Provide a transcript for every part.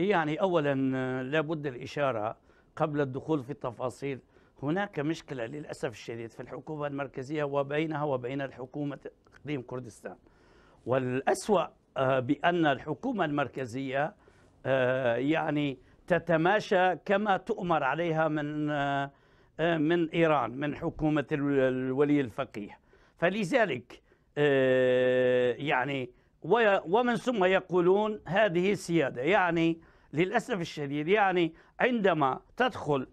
إيه يعني اولا آه، لابد الاشاره قبل الدخول في التفاصيل هناك مشكله للاسف الشديد في الحكومه المركزيه وبينها وبين الحكومه اقليم كردستان والاسوا آه، بان الحكومه المركزيه آه، يعني تتماشى كما تؤمر عليها من من ايران من حكومه الولي الفقيه فلذلك يعني ومن ثم يقولون هذه سيادة يعني للأسف الشديد يعني عندما تدخل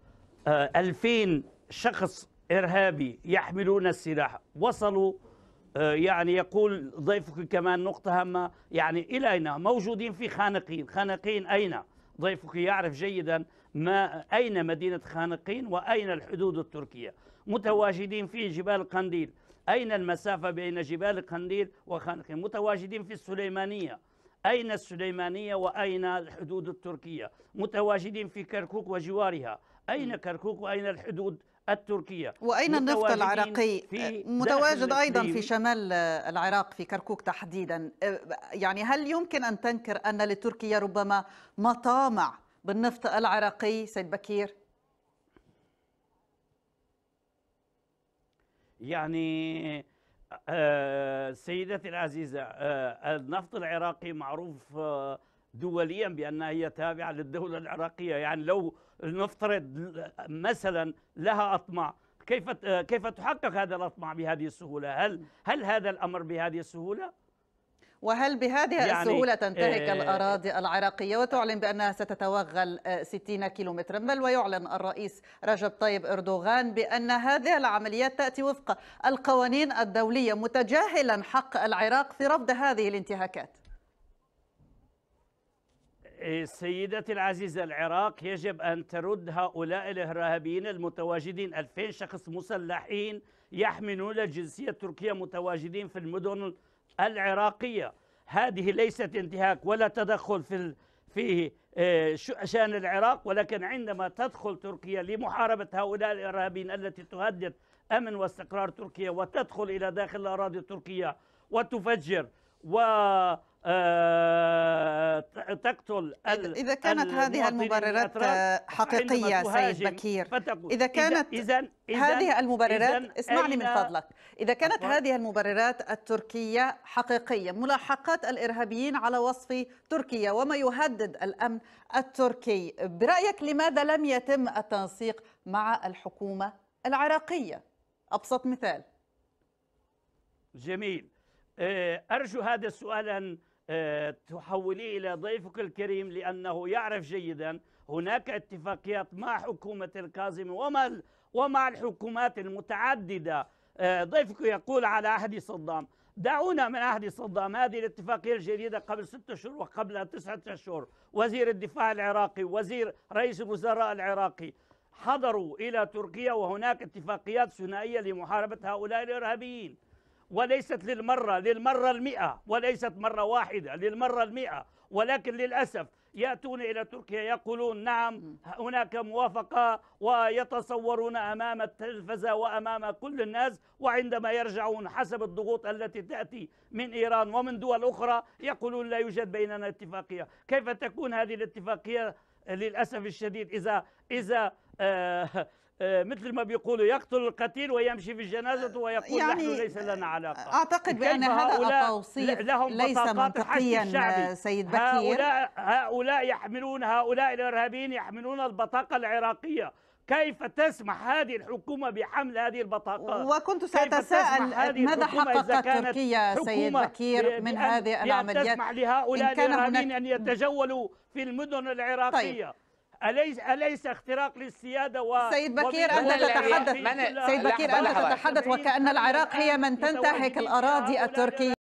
آه، ألفين شخص إرهابي يحملون السلاح وصلوا آه، يعني يقول ضيفك كمان نقطة هامة يعني إلى أين موجودين في خانقين خانقين أين ضيفك يعرف جيدا ما أين مدينة خانقين وأين الحدود التركية متواجدين في جبال قنديل أين المسافة بين جبال قنديل وخانقين متواجدين في السليمانية أين السليمانية وأين الحدود التركية متواجدين في كركوك وجوارها أين كركوك وأين الحدود التركية وأين النفط العراقي آه، متواجد أيضا في شمال آه، العراق في كركوك تحديدا آه، يعني هل يمكن أن تنكر أن لتركيا ربما مطامع بالنفط العراقي سيد بكير يعني آه، سيدتي العزيزة آه، النفط العراقي معروف آه، دوليا بأنها هي تابعة للدولة العراقية يعني لو نفترض مثلا لها أطماع كيف كيف تحقق هذا الأطماع بهذه السهولة هل هل هذا الأمر بهذه السهولة وهل بهذه يعني السهولة تنتهك آه الأراضي العراقية وتعلن بأنها ستتوغل 60 آه، كيلومترا بل ويعلن الرئيس رجب طيب إردوغان بأن هذه العمليات تأتي وفق القوانين الدولية متجاهلا حق العراق في رفض هذه الانتهاكات إيه، سيدتي العزيزة العراق يجب أن ترد هؤلاء الإرهابيين المتواجدين 2000 شخص مسلحين يحملون الجنسية التركية متواجدين في المدن العراقية هذه ليست انتهاك ولا تدخل في فيه آه، شأن العراق ولكن عندما تدخل تركيا لمحاربة هؤلاء الإرهابيين التي تهدد أمن واستقرار تركيا وتدخل إلى داخل الأراضي التركية وتفجر و آه، تقتل إذا كانت هذه المبررات حقيقية سيد بكير إذا كانت إذن هذه المبررات اسمعني من فضلك إذا كانت هذه المبررات التركية حقيقية ملاحقات الإرهابيين على وصف تركيا وما يهدد الأمن التركي برأيك لماذا لم يتم التنسيق مع الحكومة العراقية أبسط مثال جميل آه، أرجو هذا السؤال أن آه، تحوليه إلى ضيفك الكريم لأنه يعرف جيدا هناك اتفاقيات مع حكومة الكاظم ومع ومع الحكومات المتعددة آه، ضيفك يقول على عهد صدام دعونا من عهد صدام هذه الاتفاقية الجديدة قبل ستة أشهر وقبل تسعة أشهر وزير الدفاع العراقي وزير رئيس الوزراء العراقي حضروا إلى تركيا وهناك اتفاقيات ثنائية لمحاربة هؤلاء الإرهابيين وليست للمرة للمرة المئة وليست مرة واحدة للمرة المئة ولكن للأسف يأتون إلى تركيا يقولون نعم هناك موافقة ويتصورون أمام التلفزة وأمام كل الناس وعندما يرجعون حسب الضغوط التي تأتي من إيران ومن دول أخرى يقولون لا يوجد بيننا اتفاقية كيف تكون هذه الاتفاقية للأسف الشديد إذا إذا آه، آه، مثل ما بيقولوا يقتل القتيل ويمشي في الجنازة ويقول يعني نحن ليس لنا علاقة أعتقد بأن هذا التوصيف لهم ليس منطقيا آه، سيد بكير هؤلاء, هؤلاء يحملون هؤلاء الإرهابيين يحملون البطاقة العراقية كيف تسمح هذه الحكومة بحمل هذه البطاقات وكنت سأتساءل ماذا حققت تركيا سيد بكير من هذه العمليات تسمح لهؤلاء الإرهابيين أن يتجولوا في المدن العراقية طيب. أليس أليس اختراق للسيادة و سيد بكير أنت تتحدث سيد بكير أنت تتحدث وكأن العراق هي من تنتهك الأراضي التركية